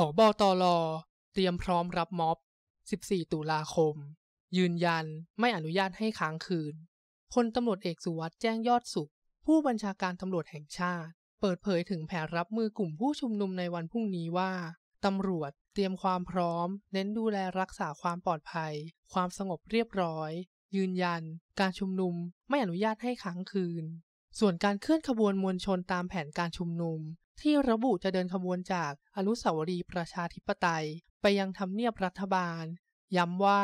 ผอบอตอรอเตรียมพร้อมรับม็อบ 14 ตุลาคม ยืนยันไม่อนุญาตให้ค้างคืนพลตำรวจเอกสุวัสด์แจ้งยอดสุข ผู้บัญชาการตำรวจแห่งชาติ เปิดเผยถึงแผนรับมือกลุ่มผู้ชุมนุมในวันพรุ่งนี้ว่าตำรวจเตรียมความพร้อม เน้นดูแลรักษาความปลอดภัย ความสงบเรียบร้อย ยืนยัน การชุมนุม ไม่อนุญาตให้ค้างคืน ส่วนการเคลื่อนขบวนมวลชนตามแผนการชุมนุมที่ระบุจะเดินขบวนจากอนุสาวรีย์ประชาธิปไตย ไปยังทำเนียบรัฐบาล ย้ำว่า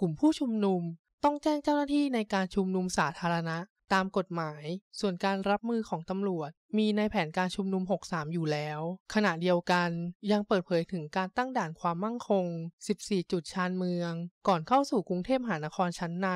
กลุ่มผู้ชุมนุม ต้องแจ้งเจ้าหน้าที่ในการชุมนุมสาธารณะ ตามกฎหมาย ส่วนการรับมือของตำรวจมีในแผนการชุมนุม 63 อยู่แล้ว ขณะเดียวกันยังเปิดเผยถึงการตั้งด่านความมั่งคง 14 จุดชานเมือง ก่อนเข้าสู่กรุงเทพมหานครชั้นใน